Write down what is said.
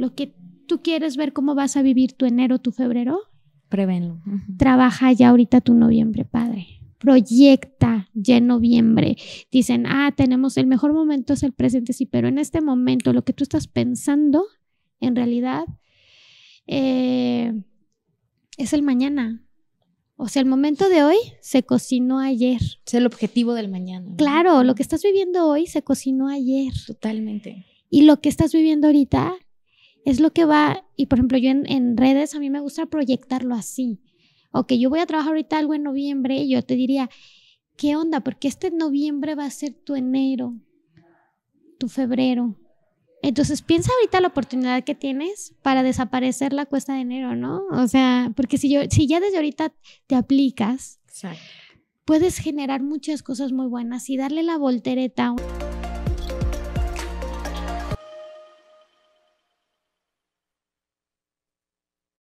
lo que tú quieres ver cómo vas a vivir tu enero, tu febrero, prevenlo. Trabaja ya ahorita tu noviembre, padre. Proyecta ya noviembre. Dicen, ah, tenemos el mejor momento es el presente, sí, pero en este momento lo que tú estás pensando, en realidad, eh, es el mañana. O sea, el momento de hoy se cocinó ayer. Es el objetivo del mañana. Claro, lo que estás viviendo hoy se cocinó ayer. Totalmente. Y lo que estás viviendo ahorita es lo que va, y por ejemplo yo en, redes a mí me gusta proyectarlo así. Ok, yo voy a trabajar ahorita algo en noviembre y yo te diría, ¿qué onda? Porque este noviembre va a ser tu enero, tu febrero. Entonces piensa ahorita la oportunidad que tienes para desaparecer la cuesta de enero, ¿no? O sea, porque si, yo, si ya desde ahorita te aplicas, puedes generar muchas cosas muy buenas y darle la voltereta.